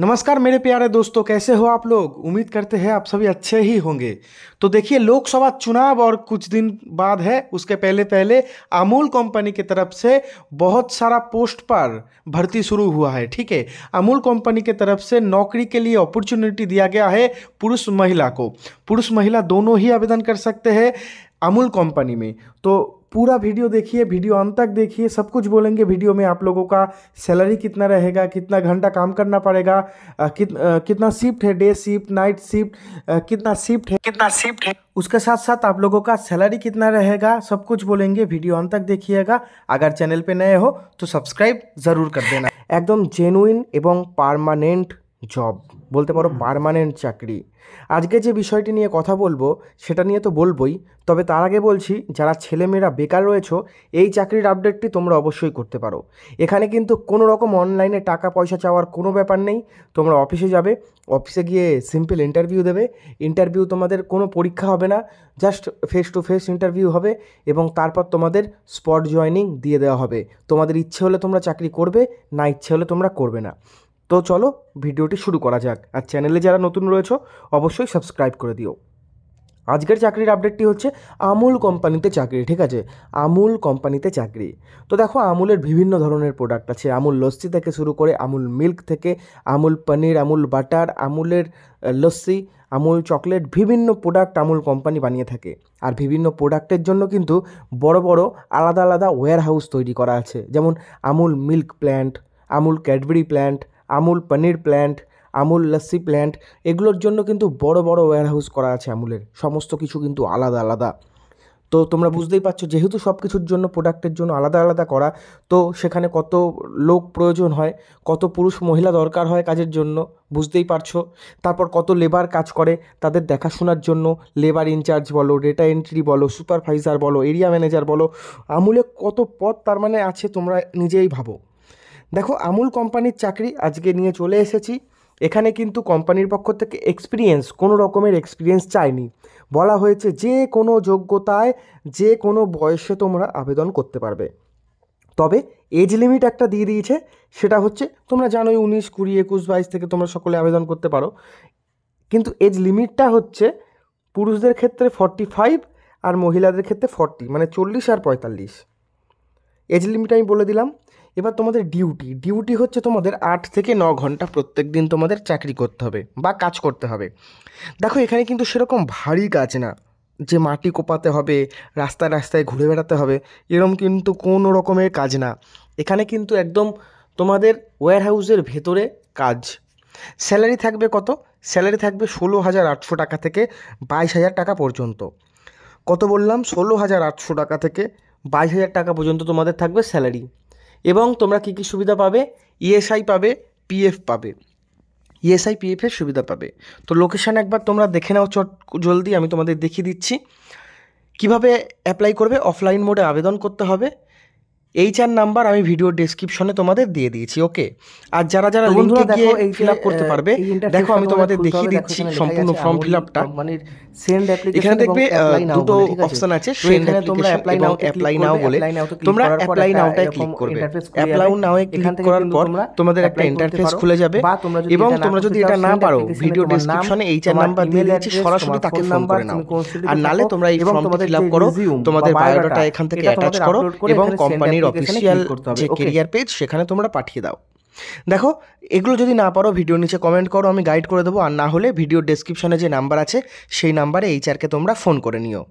नमस्कार मेरे प्यारे दोस्तों कैसे हो आप लोग उम्मीद करते हैं आप सभी अच्छे ही होंगे तो देखिए लोकसभा चुनाव और कुछ दिन बाद है उसके पहले पहले अमूल कंपनी की तरफ से बहुत सारा पोस्ट पर भर्ती शुरू हुआ है ठीक है अमूल कंपनी की तरफ से नौकरी के लिए अपॉर्चुनिटी दिया गया है पुरुष महिला को पुरुष महिला दोनों ही आवेदन कर सकते हैं अमूल कंपनी में तो पूरा वीडियो देखिए वीडियो अंत तक देखिए सब कुछ बोलेंगे वीडियो में आप लोगों का सैलरी कितना रहेगा कितना घंटा काम करना पड़ेगा कित, कितना शिफ्ट है डे शिफ्ट नाइट शिफ्ट कितना शिफ्ट है कितना शिफ्ट है उसके साथ साथ आप लोगों का सैलरी कितना रहेगा सब कुछ बोलेंगे वीडियो अंत तक देखिएगा अगर चैनल पर नए हो तो सब्सक्राइब ज़रूर कर देना एकदम जेनुइन एवं परमानेंट জব বলতে পারো পারমানেন্ট চাকরি আজকে যে বিষয়টি নিয়ে কথা বলবো সেটা নিয়ে তো বলবোই তবে তার আগে বলছি যারা ছেলেমেয়েরা বেকার রয়েছে এই চাকরির আপডেটটি তোমরা অবশ্যই করতে পারো এখানে কিন্তু কোনো রকম অনলাইনে টাকা পয়সা চাওয়ার কোনো ব্যাপার নেই তোমরা অফিসে যাবে অফিসে গিয়ে সিম্পল ইন্টারভিউ দেবে ইন্টারভিউ তোমাদের কোনো পরীক্ষা হবে না just face to face interview হবে এবং তারপর তোমাদের স্পট জয়নিং দিয়ে দেওয়া হবে তোমাদের ইচ্ছে হলে তোমরা চাকরি করবে না ইচ্ছে হলে তোমরা করবে না তো চলো ভিডিওটি শুরু করা যাক আর চ্যানেলে যারা নতুন রয়েছে অবশ্যই সাবস্ক্রাইব করে দিও আজকের চাকরির আপডেটটি হচ্ছে আমুল কোম্পানিতে চাকরি ঠিক আছে আমুল কোম্পানিতে চাকরি তো দেখো আমুলের বিভিন্ন ধরনের প্রোডাক্ট আছে আমুল লস্যি থেকে শুরু করে আমুল মিল্ক থেকে আমুল পনির আমুল বাটার আমুলের লস্যি আমুল চকলেট বিভিন্ন প্রোডাক্ট আমুল কোম্পানি বানিয়ে থাকে আর বিভিন্ন প্রোডাক্টের জন্য কিন্তু বড় বড় আলাদা আলাদা ওয়ার হাউস তৈরি করা আছে যেমন Amul milk plant Amul Cadbury plant Amul paneer plant Amul lassi plant এগুলোর জন্য কিন্তু বড় বড় ওয়ারহাউস করা আছে আমুলের সমস্ত কিছু কিন্তু আলাদা আলাদা তো তোমরা বুঝতেই পারছো যেহেতু সব কিছুর জন্য প্রোডাক্টের জন্য আলাদা আলাদা করা তো সেখানে কত লোক প্রয়োজন হয় কত পুরুষ মহিলা দরকার হয় কাজের জন্য বুঝতেই পারছো তারপর কত লেবার কাজ করে তাদের দেখাশোনার জন্য লেবার ইনচার্জ বলো ডেটা এন্ট্রি বলো সুপারভাইজার বলো এরিয়া ম্যানেজার বলো আমুলে কত পদ তার মানে আছে তোমরা নিজেই ভাবো দেখো আমুল কোম্পানির চাকরি আজকে নিয়ে চলে এসেছি এখানে কিন্তু কোম্পানির পক্ষ থেকে এক্সপিরিয়েন্স কোনো রকমের এক্সপিরিয়েন্স চায়নি বলা হয়েছে যে কোনো যোগ্যতায় যে কোনো বয়সে তোমরা আবেদন করতে পারবে তবে এজ লিমিট একটা দিয়ে দিয়েছে সেটা হচ্ছে তোমরা জানোই উনিশ কুড়ি একুশ বাইশ থেকে তোমরা সকলে আবেদন করতে পারো কিন্তু এজ লিমিটটা হচ্ছে পুরুষদের ক্ষেত্রে ফর্টি ফাইভ আর মহিলাদের ক্ষেত্রে ফর্টি মানে চল্লিশ আর পঁয়তাল্লিশ এজ লিমিট আমি বলে দিলাম এবার তোমাদের ডিউটি ডিউটি হচ্ছে তোমাদের আট থেকে ন ঘন্টা প্রত্যেক দিন তোমাদের চাকরি করতে হবে বা কাজ করতে হবে দেখো এখানে কিন্তু সেরকম ভারী কাজ না যে মাটি কোপাতে হবে রাস্তায় রাস্তায় ঘুরে বেড়াতে হবে এরম কিন্তু কোনো রকমের কাজ না এখানে কিন্তু একদম তোমাদের হাউসের ভেতরে কাজ স্যালারি থাকবে কত স্যালারি থাকবে ষোলো হাজার আটশো টাকা থেকে বাইশ হাজার টাকা পর্যন্ত কত বললাম ষোলো হাজার আটশো টাকা থেকে বাইশ হাজার টাকা পর্যন্ত তোমাদের থাকবে স্যালারি এবং তোমরা কী কী সুবিধা পাবে ইএসআই e পাবে পিএফ পাবে ইএসআই e পিএফের সুবিধা পাবে তো লোকেশান একবার তোমরা দেখে নাও চট জলদি আমি তোমাদের দেখিয়ে দিচ্ছি কিভাবে অ্যাপ্লাই করবে অফলাইন মোডে আবেদন করতে হবে এই চার নাম্বার আমি ভিডিও ডেসক্রিপশনে তোমাদের দিয়ে দিয়েছি ওকে আর যারা যারা লিঙ্কে গিয়ে ফিল আপ করতে পারবে দেখো আমি তোমাদের দেখিয়ে দিচ্ছি সম্পূর্ণ ফর্ম ফিল আপটা এখানে দেখবে দুটো অপশন আছে সেন্ড অ্যাপ্লাই নাও বলে তোমরা অ্যাপ্লাই নাওটায় ক্লিক করবে অ্যাপ্লাই ক্লিক করার পর তোমাদের একটা ইন্টারফেস খুলে যাবে এবং তোমরা যদি এটা না পারো ভিডিও ডেসক্রিপশনে এই চার নাম্বার দিয়ে দিয়েছি সরাসরি তাকে ফোন করে নাও আর নালে তোমরা এই ফর্ম ফিল আপ করো তোমাদের বায়োডাটা এখান থেকে অ্যাটাচ করো এবং কোম্পানির কোম্পানির অফিসিয়াল যে কেরিয়ার পেজ সেখানে তোমরা পাঠিয়ে দাও দেখো এগুলো যদি না পারো ভিডিওর নিচে কমেন্ট করো আমি গাইড করে দেবো আর না হলে ভিডিও ডেসক্রিপশনে যে নাম্বার আছে সেই নাম্বারে এইচআরকে তোমরা ফোন করে নিও